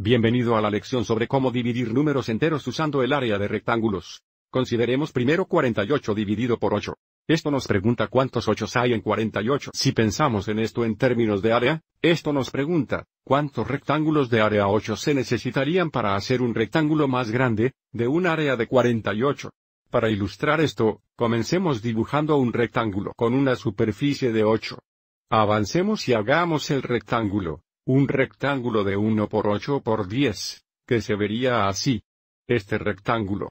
Bienvenido a la lección sobre cómo dividir números enteros usando el área de rectángulos. Consideremos primero 48 dividido por 8. Esto nos pregunta cuántos 8 hay en 48. Si pensamos en esto en términos de área, esto nos pregunta, ¿cuántos rectángulos de área 8 se necesitarían para hacer un rectángulo más grande, de un área de 48? Para ilustrar esto, comencemos dibujando un rectángulo con una superficie de 8. Avancemos y hagamos el rectángulo, un rectángulo de 1 por 8 por 10, que se vería así. Este rectángulo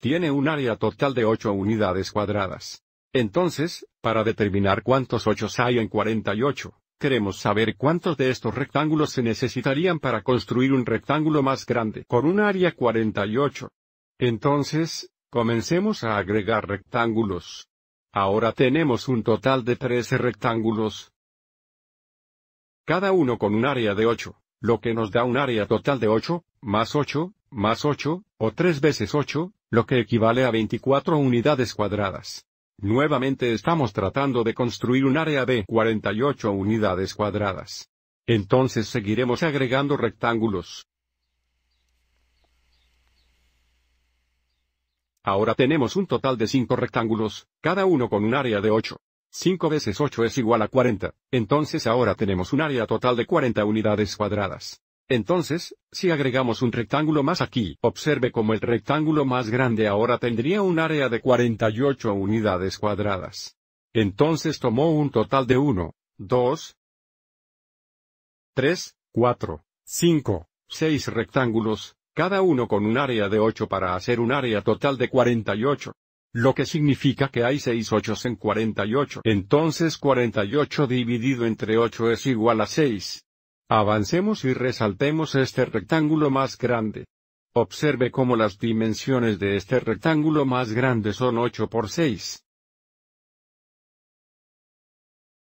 tiene un área total de 8 unidades cuadradas. Entonces, para determinar cuántos 8 hay en 48, queremos saber cuántos de estos rectángulos se necesitarían para construir un rectángulo más grande con un área 48. Entonces, comencemos a agregar rectángulos. Ahora tenemos un total de 13 rectángulos, cada uno con un área de 8, lo que nos da un área total de 8, más 8, más 8, o 3 veces 8, lo que equivale a 24 unidades cuadradas. Nuevamente estamos tratando de construir un área de 48 unidades cuadradas. Entonces seguiremos agregando rectángulos. Ahora tenemos un total de 5 rectángulos, cada uno con un área de 8. 5 veces 8 es igual a 40, entonces ahora tenemos un área total de 40 unidades cuadradas. Entonces, si agregamos un rectángulo más aquí, observe como el rectángulo más grande ahora tendría un área de 48 unidades cuadradas. Entonces tomó un total de 1, 2, 3, 4, 5, 6 rectángulos, cada uno con un área de 8 para hacer un área total de 48 lo que significa que hay 6 8 en 48. Entonces 48 dividido entre 8 es igual a 6. Avancemos y resaltemos este rectángulo más grande. Observe cómo las dimensiones de este rectángulo más grande son 8 por 6.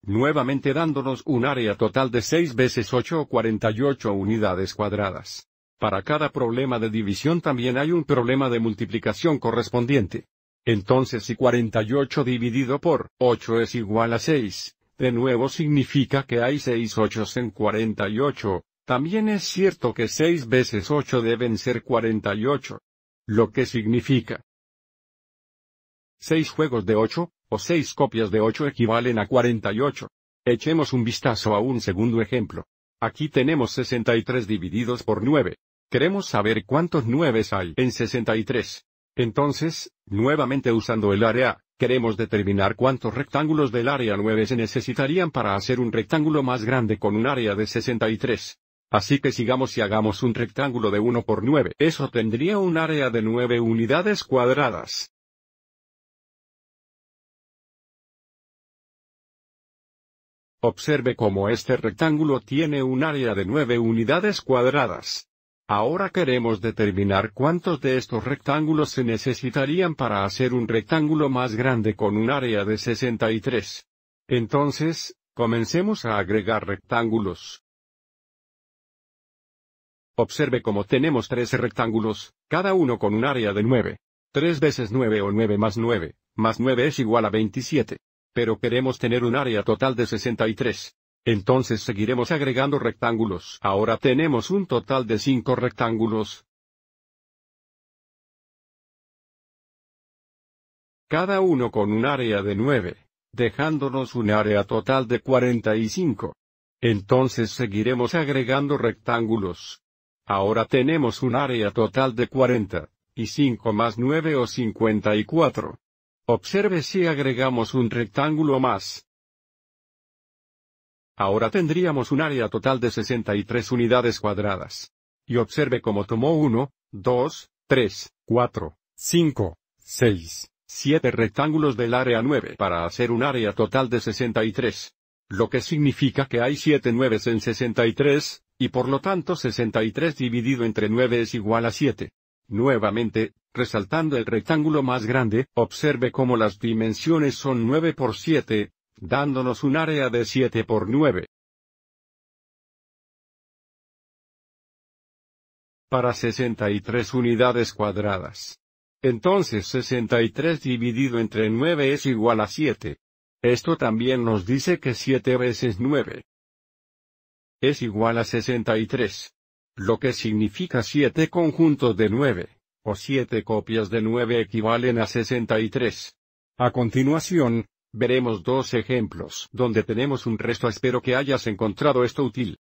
Nuevamente dándonos un área total de 6 veces 8 o 48 unidades cuadradas. Para cada problema de división también hay un problema de multiplicación correspondiente. Entonces si 48 dividido por 8 es igual a 6, de nuevo significa que hay 6 ochos en 48. También es cierto que 6 veces 8 deben ser 48. Lo que significa 6 juegos de 8, o 6 copias de 8 equivalen a 48. Echemos un vistazo a un segundo ejemplo. Aquí tenemos 63 divididos por 9. Queremos saber cuántos 9 hay en 63. Entonces, nuevamente usando el área, queremos determinar cuántos rectángulos del área 9 se necesitarían para hacer un rectángulo más grande con un área de 63. Así que sigamos y hagamos un rectángulo de 1 por 9. Eso tendría un área de 9 unidades cuadradas. Observe cómo este rectángulo tiene un área de 9 unidades cuadradas. Ahora queremos determinar cuántos de estos rectángulos se necesitarían para hacer un rectángulo más grande con un área de 63. Entonces, comencemos a agregar rectángulos. Observe cómo tenemos 13 rectángulos, cada uno con un área de 9. 3 veces 9 o 9 más 9, más 9 es igual a 27. Pero queremos tener un área total de 63. Entonces seguiremos agregando rectángulos. Ahora tenemos un total de 5 rectángulos. Cada uno con un área de 9, dejándonos un área total de 45. Entonces seguiremos agregando rectángulos. Ahora tenemos un área total de 40, y 5 más 9 o 54. Observe si agregamos un rectángulo más, Ahora tendríamos un área total de 63 unidades cuadradas. Y observe cómo tomó 1, 2, 3, 4, 5, 6, 7 rectángulos del área 9 para hacer un área total de 63. Lo que significa que hay 7 nueves en 63, y por lo tanto 63 dividido entre 9 es igual a 7. Nuevamente, resaltando el rectángulo más grande, observe cómo las dimensiones son 9 por 7, dándonos un área de 7 por 9. Para 63 unidades cuadradas. Entonces 63 dividido entre 9 es igual a 7. Esto también nos dice que 7 veces 9 es igual a 63. Lo que significa 7 conjuntos de 9, o 7 copias de 9 equivalen a 63. A continuación, Veremos dos ejemplos donde tenemos un resto. Espero que hayas encontrado esto útil.